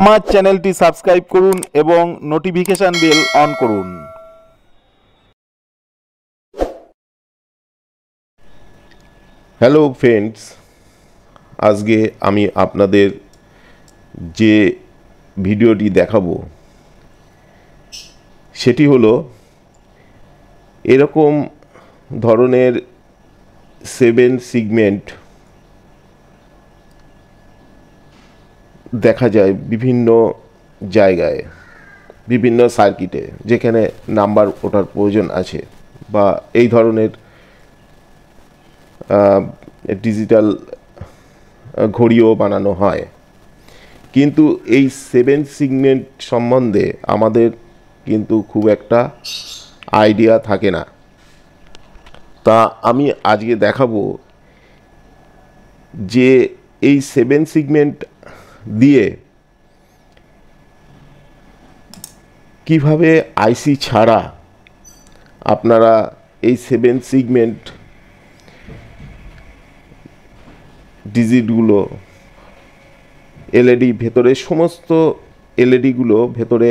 আমার চ্যানেলটি সাবস্ক্রাইব করুন এবং নোটিফিকেশান বেল অন করুন হ্যালো ফ্রেন্ডস আজকে আমি আপনাদের যে ভিডিওটি দেখাবো সেটি হলো এরকম ধরনের সেভেন সিগমেন্ট দেখা যায় বিভিন্ন জায়গায় বিভিন্ন সার্কিটে যেখানে নাম্বার ওঠার প্রয়োজন আছে বা এই ধরনের ডিজিটাল ঘড়িও বানানো হয় কিন্তু এই সেভেন সিগমেন্ট সম্বন্ধে আমাদের কিন্তু খুব একটা আইডিয়া থাকে না তা আমি আজকে দেখাবো যে এই সেভেন সিগমেন্ট দিয়ে কিভাবে আইসি ছাড়া আপনারা এই সেভেন সিগমেন্ট ডিজিটগুলো এলইডি ভেতরে সমস্ত এলইডিগুলো ভেতরে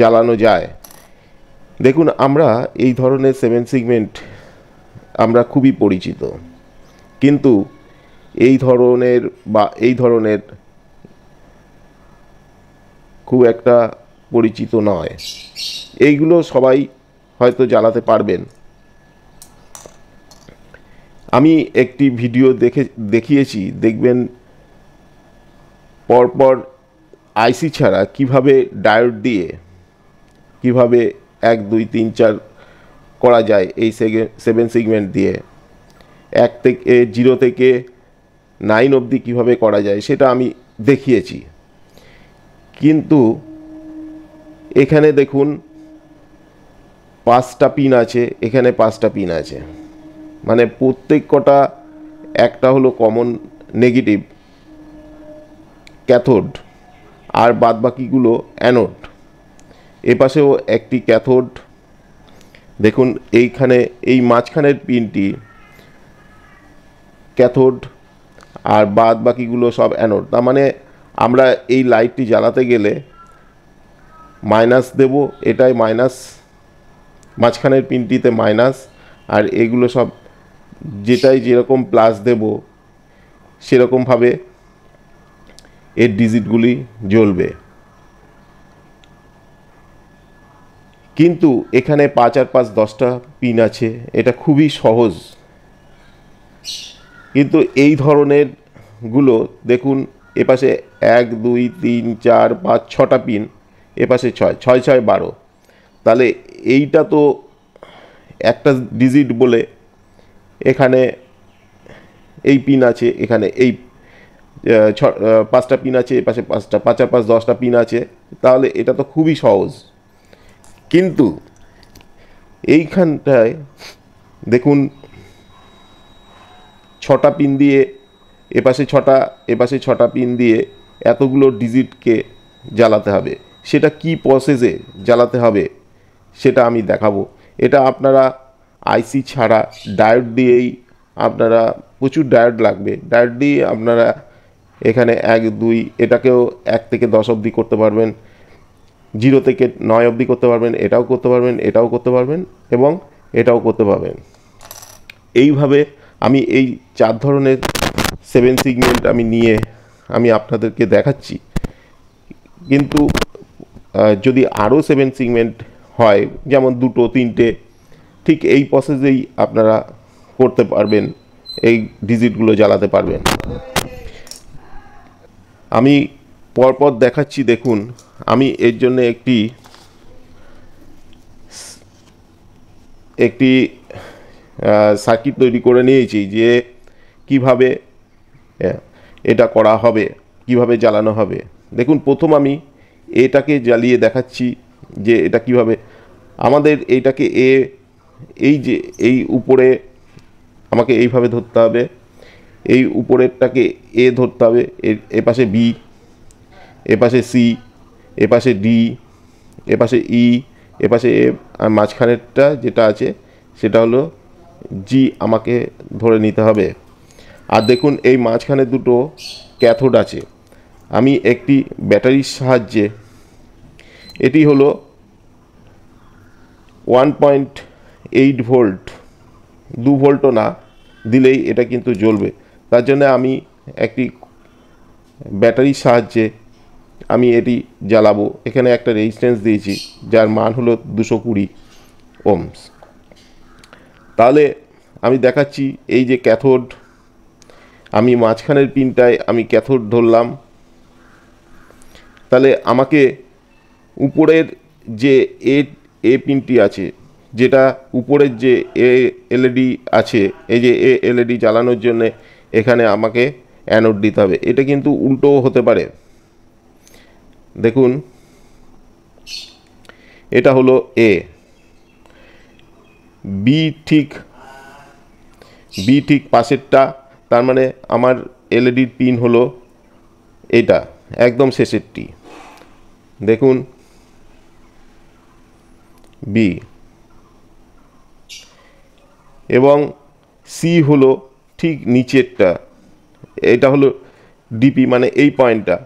জ্বালানো যায় দেখুন আমরা এই ধরনের সেভেন সিগমেন্ট আমরা খুবই পরিচিত কিন্তু এই ধরনের বা এই ধরনের খুব একটা পরিচিত নয় এইগুলো সবাই হয়তো জ্বালাতে পারবেন আমি একটি ভিডিও দেখে দেখিয়েছি দেখবেন পরপর আইসি ছাড়া কিভাবে ডায়োড দিয়ে কিভাবে এক দুই তিন চার করা যায় এই সেভেন সিগমেন্ট দিয়ে এক থেকে জিরো থেকে নাইন অবধি কীভাবে করা যায় সেটা আমি দেখিয়েছি কিন্তু এখানে দেখুন পাঁচটা পিন আছে এখানে পাঁচটা পিন আছে মানে প্রত্যেক কটা একটা হলো কমন নেগেটিভ ক্যাথোড আর বাদবাকিগুলো অ্যানোড এপাশেও একটি ক্যাথোড দেখুন এইখানে এই মাঝখানের পিনটি ক্যাথোড আর বাদ বাকিগুলো সব অ্যানোড তার মানে আমরা এই লাইটটি জ্বালাতে গেলে মাইনাস দেব এটাই মাইনাস মাঝখানের পিনটিতে মাইনাস আর এগুলো সব যেটাই যেরকম প্লাস দেব সেরকমভাবে এর ডিজিটগুলি জ্বলবে কিন্তু এখানে পাঁচ আর পাঁচ দশটা পিন আছে এটা খুবই সহজ কিন্তু এই ধরনের গুলো দেখুন এপাশে এক দুই তিন চার পাঁচ ছটা পিন এপাশে ছয় ছয় ছয় বারো তাহলে এইটা তো একটা ডিজিট বলে এখানে এই পিন আছে এখানে এই ছ পাঁচটা পিন আছে এপাশে পাঁচটা পাঁচ আর পাঁচ দশটা পিন আছে তাহলে এটা তো খুবই সহজ কিন্তু এইখানটায় দেখুন ছটা পিন দিয়ে এপাশে ছটা এপাশে ছটা পিন দিয়ে এতগুলো ডিজিটকে জ্বালাতে হবে সেটা কি প্রসেসে জ্বালাতে হবে সেটা আমি দেখাবো এটা আপনারা আইসি ছাড়া ডায়োড দিয়েই আপনারা প্রচুর ডায়োড লাগবে ডায়োড দিয়ে আপনারা এখানে এক দুই এটাকেও এক থেকে দশ অবধি করতে পারবেন জিরো থেকে নয় অবধি করতে পারবেন এটাও করতে পারবেন এটাও করতে পারবেন এবং এটাও করতে পারবেন এইভাবে আমি এই চার ধরনের সেভেন সিগমেন্ট আমি নিয়ে আমি আপনাদেরকে দেখাচ্ছি কিন্তু যদি আরও সেভেন সিগমেন্ট হয় যেমন দুটো তিনটে ঠিক এই প্রসেসেই আপনারা করতে পারবেন এই ডিজিটগুলো জ্বালাতে পারবেন আমি পরপর দেখাচ্ছি দেখুন আমি এর জন্য একটি একটি সার্কিট তৈরি করে নিয়েছি যে কিভাবে হ্যাঁ, এটা করা হবে কিভাবে জ্বালানো হবে দেখুন প্রথম আমি এটাকে জ্বালিয়ে দেখাচ্ছি যে এটা কিভাবে আমাদের এইটাকে এ এই যে এই উপরে আমাকে এইভাবে ধরতে হবে এই উপরেরটাকে এ ধরতে হবে এর এপাশে বি এ পাশে সি এ পাশে ডি এ পাশে ই e, এ পাশে এ আর মাঝখানেরটা যেটা আছে সেটা হলো জি আমাকে ধরে নিতে হবে আর দেখুন এই মাঝখানে দুটো ক্যাথোড আছে আমি একটি ব্যাটারির সাহায্যে এটি হলো ওয়ান পয়েন্ট এইট ভোল্ট দু ভোল্টও না দিলেই এটা কিন্তু জ্বলবে তার জন্য আমি একটি ব্যাটারির সাহায্যে আমি এটি জ্বালাবো এখানে একটা রেজিস্ট্যান্স দিয়েছি যার মান হলো দুশো কুড়ি ওমস তাহলে আমি দেখাচ্ছি এই যে ক্যাথোড আমি মাঝখানের পিনটায় আমি ক্যাথোড ধরলাম তাহলে আমাকে উপরের যে এ এ পিনটি আছে যেটা উপরের যে এ এলইডি আছে এই যে এ এলইডি জ্বালানোর জন্য এখানে আমাকে অ্যানোড দিতে হবে এটা কিন্তু উল্টোও হতে পারে দেখুন এটা হলো এ বি ঠিক বি ঠিক পাশেরটা তার মানে আমার এলইডির পিন হলো এটা একদম শেষেরটি দেখুন বি এবং সি হলো ঠিক নিচেরটা এটা হলো ডিপি মানে এই পয়েন্টটা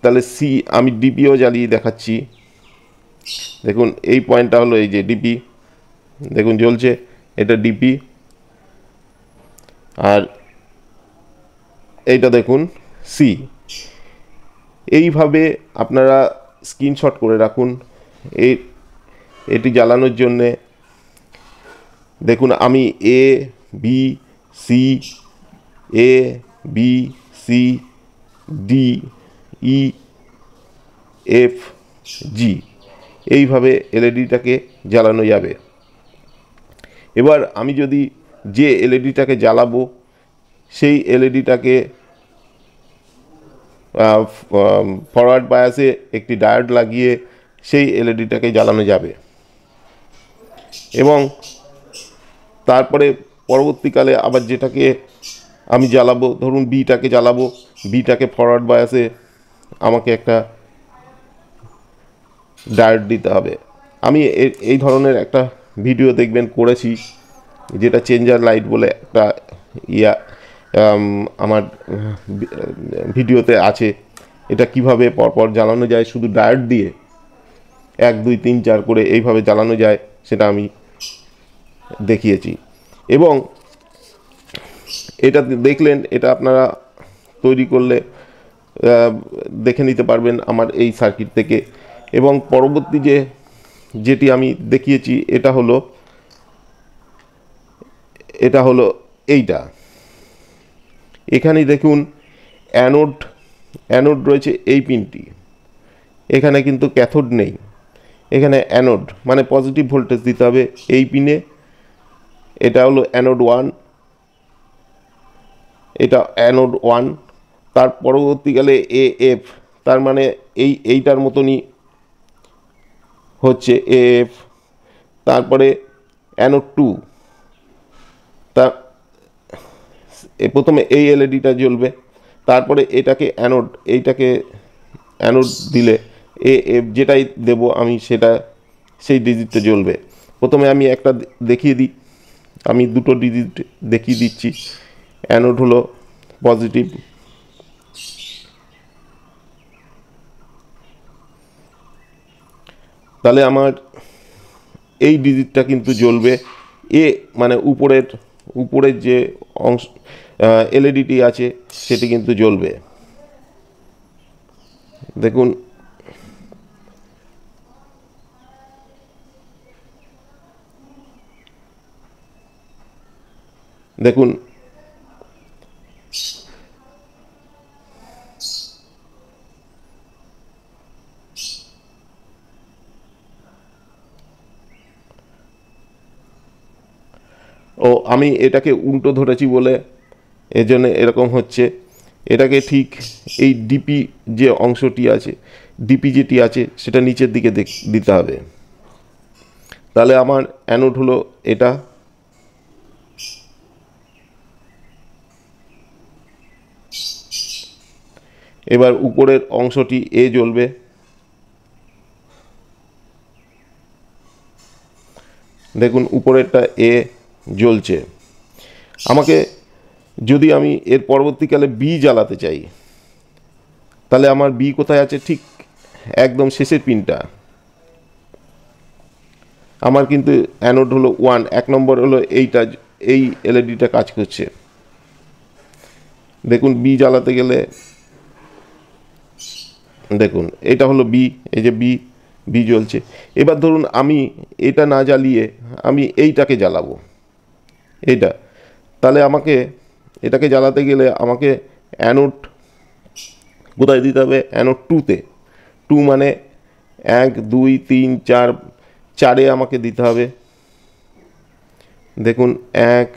তাহলে সি আমি ডিপিও জ্বালিয়ে দেখাচ্ছি দেখুন এই পয়েন্টটা হলো এই যে ডিপি দেখুন জ্বলছে এটা ডিপি আর এইটা দেখুন সি এইভাবে আপনারা স্ক্রিনশট করে রাখুন এই এটি জ্বালানোর জন্যে দেখুন আমি A B C A B C D E F G এইভাবে এলইডিটাকে জ্বালানো যাবে এবার আমি যদি যে এলইডিটাকে জ্বালাবো সেই এলইডিটাকে ফরওয়ার্ড বায়াসে একটি ডায়ার্ড লাগিয়ে সেই এলইডিটাকে জ্বালানো যাবে এবং তারপরে পরবর্তীকালে আবার যেটাকে আমি জ্বালাবো ধরুন বিটাকে জ্বালাবো বিটাকে ফরওয়ার্ড বায়াসে আমাকে একটা ডায়েট দিতে হবে আমি এই ধরনের একটা ভিডিও দেখবেন করেছি যেটা চেঞ্জার লাইট বলে একটা ইয়া আমার ভিডিওতে আছে এটা কিভাবে পরপর জ্বালানো যায় শুধু ডায়েট দিয়ে এক দুই তিন চার করে এইভাবে জ্বালানো যায় সেটা আমি দেখিয়েছি এবং এটা দেখলেন এটা আপনারা তৈরি করলে দেখে নিতে পারবেন আমার এই সার্কিট থেকে এবং পরবর্তী যে যেটি আমি দেখিয়েছি এটা হলো এটা হলো এইটা এখানে দেখুন অ্যানোড অ্যানোড রয়েছে এই পিনটি এখানে কিন্তু ক্যাথোড নেই এখানে অ্যানোড মানে পজিটিভ ভোল্টেজ দিতে হবে এই পিনে এটা হলো অ্যানোড ওয়ান এটা অ্যানোড ওয়ান তার পরবর্তীকালে এ এফ তার মানে এই এইটার মতনই হচ্ছে এ এফ তারপরে অ্যানো টু তা প্রথমে এই এলইডিটা জ্বলবে তারপরে এটাকে অ্যানোড এইটাকে অ্যানোড দিলে এ এফ যেটাই দেব আমি সেটা সেই ডিজিটটা জ্বলবে প্রথমে আমি একটা দেখিয়ে দিই আমি দুটো ডিজিট দেখিয়ে দিচ্ছি অ্যানোড হলো পজিটিভ তাহলে আমার এই ডিজিটটা কিন্তু জ্বলবে এ মানে উপরের উপরের যে অংশ এলইডিটি আছে সেটি কিন্তু জ্বলবে দেখুন দেখুন আমি এটাকে উল্টো ধরেছি বলে এজন্য এরকম হচ্ছে এটাকে ঠিক এই ডিপি যে অংশটি আছে ডিপি যেটি আছে সেটা নিচের দিকে দিতে হবে তাহলে আমার অ্যানোড হলো এটা এবার উপরের অংশটি এ জ্বলবে দেখুন উপরেরটা এ জ্বলছে আমাকে যদি আমি এর পরবর্তীকালে বি জ্বালাতে চাই তাহলে আমার বি কোথায় আছে ঠিক একদম শেষের পিনটা আমার কিন্তু অ্যানোড হলো ওয়ান এক নম্বর হলো এইটা এই এলইডিটা e কাজ করছে দেখুন বি জ্বালাতে গেলে দেখুন এটা হলো বি এই যে বি বি জ্বলছে এবার ধরুন আমি এটা না জ্বালিয়ে আমি এইটাকে জ্বালাবো এটা তাহলে আমাকে এটাকে জ্বালাতে গেলে আমাকে অ্যানোড কোথায় দিতে হবে অ্যানোড টুতে টু মানে এক দুই তিন চার চারে আমাকে দিতে হবে দেখুন এক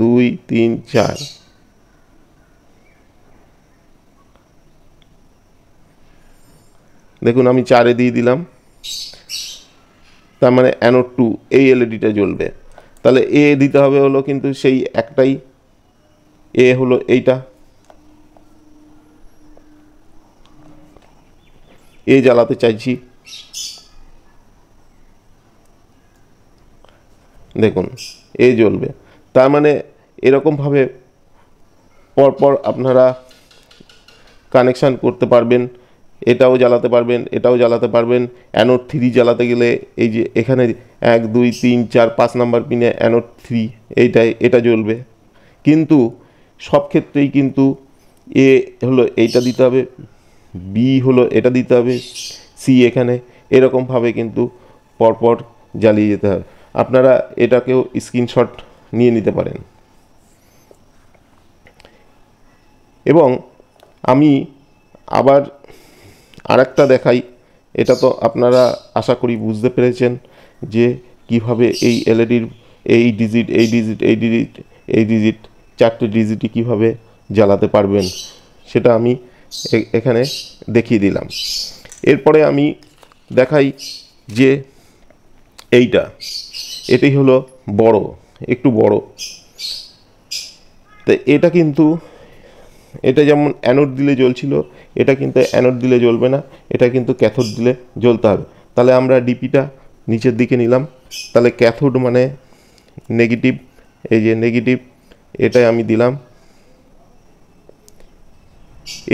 দুই তিন চার দেখুন আমি চারে দিয়ে দিলাম তার মানে অ্যানোড টু এই এলইডিটা জ্বলবে তাহলে এ দিতে হবে হলো কিন্তু সেই একটাই এ হলো এইটা এ জ্বালাতে চাইছি দেখুন এ জ্বলবে তার মানে এরকমভাবে পরপর আপনারা কানেকশান করতে পারবেন এটাও জ্বালাতে পারবেন এটাও জ্বালাতে পারবেন অ্যানোড থ্রি জ্বালাতে গেলে এই যে এখানে এক দুই তিন চার পাঁচ নাম্বার পিনে অ্যানোড থ্রি এইটাই এটা জ্বলবে কিন্তু সব ক্ষেত্রেই কিন্তু এ হলো এইটা দিতে হবে বি হলো এটা দিতে হবে সি এখানে এরকমভাবে কিন্তু পরপর জ্বালিয়ে যেতে হবে আপনারা এটাকেও স্ক্রিনশট নিয়ে নিতে পারেন এবং আমি আবার আরেকটা দেখাই এটা তো আপনারা আশা করি বুঝতে পেরেছেন যে কিভাবে এই এলইডির e এই ডিজিট এই ডিজিট এই ডিজিট এই ডিজিট চারটে ডিজিটই কিভাবে জ্বালাতে পারবেন সেটা আমি এখানে দেখিয়ে দিলাম এরপরে আমি দেখাই যে এইটা এটাই হলো বড় একটু বড় তো এটা কিন্তু এটা যেমন অ্যানোড দিলে জ্বলছিল এটা কিন্তু অ্যানোড দিলে জ্বলবে না এটা কিন্তু ক্যাথোড দিলে জ্বলতে হবে তাহলে আমরা ডিপিটা নিচের দিকে নিলাম তাহলে ক্যাথোড মানে নেগেটিভ এই যে নেগেটিভ এটাই আমি দিলাম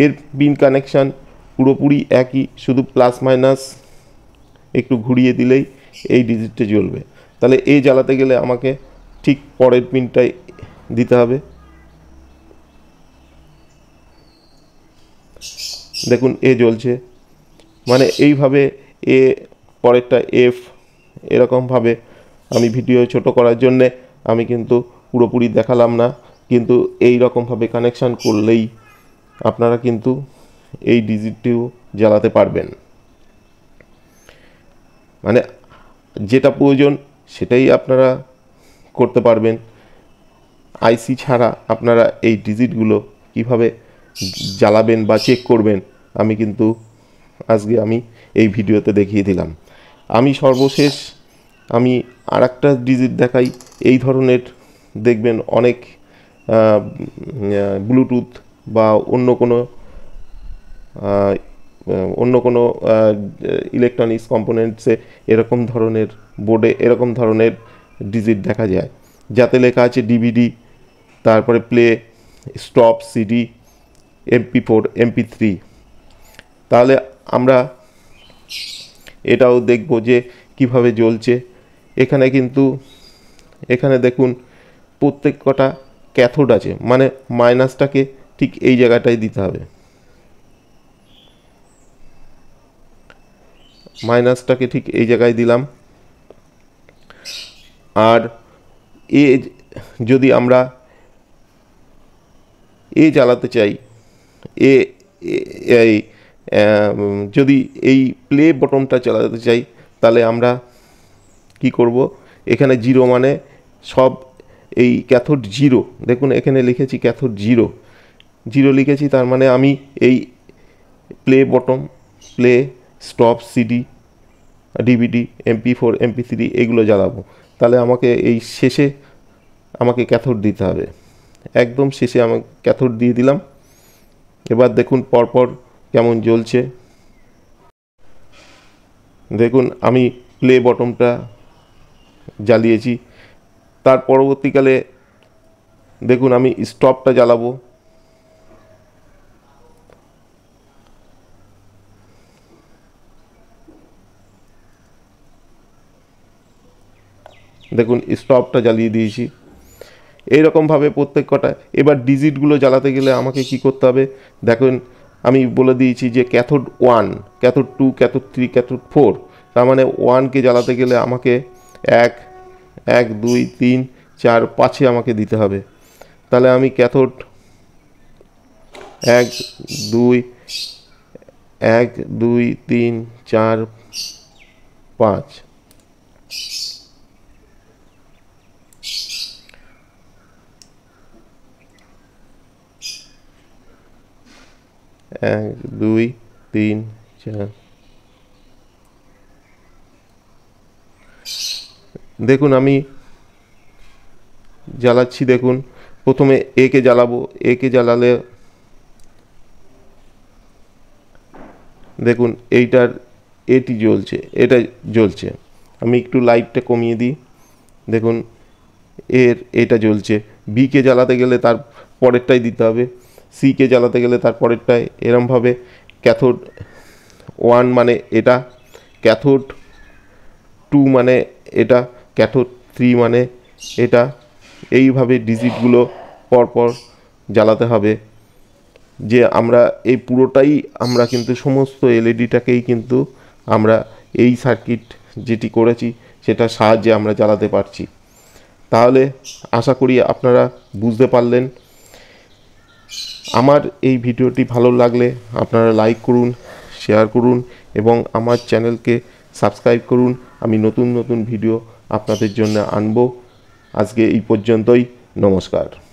এর পিন কানেকশান পুরোপুরি একই শুধু প্লাস মাইনাস একটু ঘুরিয়ে দিলেই এই ডিজিটটা জ্বলবে তাহলে এই জ্বালাতে গেলে আমাকে ঠিক পরের পিনটাই দিতে হবে দেখুন এ জ্বলছে মানে এইভাবে এ পরেরটা এফ এরকমভাবে আমি ভিডিও ছোট করার জন্যে আমি কিন্তু পুরোপুরি দেখালাম না কিন্তু এই রকমভাবে কানেকশান করলেই আপনারা কিন্তু এই ডিজিটটিও জ্বালাতে পারবেন মানে যেটা প্রয়োজন সেটাই আপনারা করতে পারবেন আইসি ছাড়া আপনারা এই ডিজিটগুলো কিভাবে জ্বালাবেন বা চেক করবেন আমি কিন্তু আজকে আমি এই ভিডিওতে দেখিয়ে দিলাম আমি সর্বশেষ আমি আর একটা ডিজিট দেখাই এই ধরনের দেখবেন অনেক ব্লুটুথ বা অন্য কোনো অন্য কোনো ইলেকট্রনিক্স কম্পোনেন্টসে এরকম ধরনের বোর্ডে এরকম ধরনের ডিজিট দেখা যায় যাতে লেখা আছে ডিভিডি তারপরে play stop CD MP four MP three তাহলে আমরা এটাও দেখব যে কিভাবে জ্বলছে এখানে কিন্তু এখানে দেখুন প্রত্যেক কটা ক্যাথোড আছে মানে মাইনাসটাকে ঠিক এই জায়গাটাই দিতে হবে মাইনাসটাকে ঠিক এই জায়গায় দিলাম আর এ যদি আমরা এ জ্বালাতে চাই এ এই যদি এই প্লে বটনটা চালাতে চাই তাহলে আমরা কি করব এখানে জিরো মানে সব এই ক্যাথোড জিরো দেখুন এখানে লিখেছি ক্যাথোড জিরো জিরো লিখেছি তার মানে আমি এই play bottom play stop CD DVD MP four MP three এগুলো জ্বালাবো তাহলে আমাকে এই শেষে আমাকে ক্যাথোড দিতে হবে একদম শেষে আমাকে ক্যাথোড দিয়ে দিলাম এবার দেখুন পরপর কেমন জ্বলছে দেখুন আমি প্লে বটমটা জ্বালিয়েছি তার পরবর্তীকালে দেখুন আমি স্টপটা জ্বালাবো দেখুন স্টপটা জ্বালিয়ে দিয়েছি এইরকমভাবে প্রত্যেক কটা এবার ডিজিটগুলো জ্বালাতে গেলে আমাকে কি করতে হবে দেখুন আমি বলে দিয়েছি যে cathode one cathode two cathode three cathode four তার মানে ওয়ানকে জ্বালাতে গেলে আমাকে এক এক দুই তিন চার পাঁচে আমাকে দিতে হবে তাহলে আমি ক্যাথোড এক দুই এক দুই তিন চার পাঁচ এক দুই তিন চার দেখুন আমি জ্বালাচ্ছি দেখুন প্রথমে একে জ্বালাবো একে জ্বালালে দেখুন এইটার এটি জ্বলছে এটা জ্বলছে আমি একটু লাইটটা কমিয়ে দিই দেখুন এর এটা জ্বলছে বিকে জ্বালাতে গেলে তার পরেরটাই দিতে হবে সিকে জ্বালাতে গেলে তার পরেরটায় এরমভাবে ক্যাথোড ওয়ান মানে এটা ক্যাথোড টু মানে এটা ক্যাথোড থ্রি মানে এটা এইভাবে ডিজিটগুলো পরপর জ্বালাতে হবে যে আমরা এই পুরোটাই আমরা কিন্তু সমস্ত এলইডিটাকেই e কিন্তু আমরা এই সার্কিট যেটি করেছি সেটার সাহায্যে আমরা জ্বালাতে পারছি তাহলে আশা করি আপনারা বুঝতে পারলেন আমার এই ভিডিওটি ভালো লাগলে আপনারা লাইক করুন শেয়ার করুন এবং আমার চ্যানেলকে সাবস্ক্রাইব করুন আমি নতুন নতুন ভিডিও আপনাদের জন্য আনব আজকে এই পর্যন্তই নমস্কার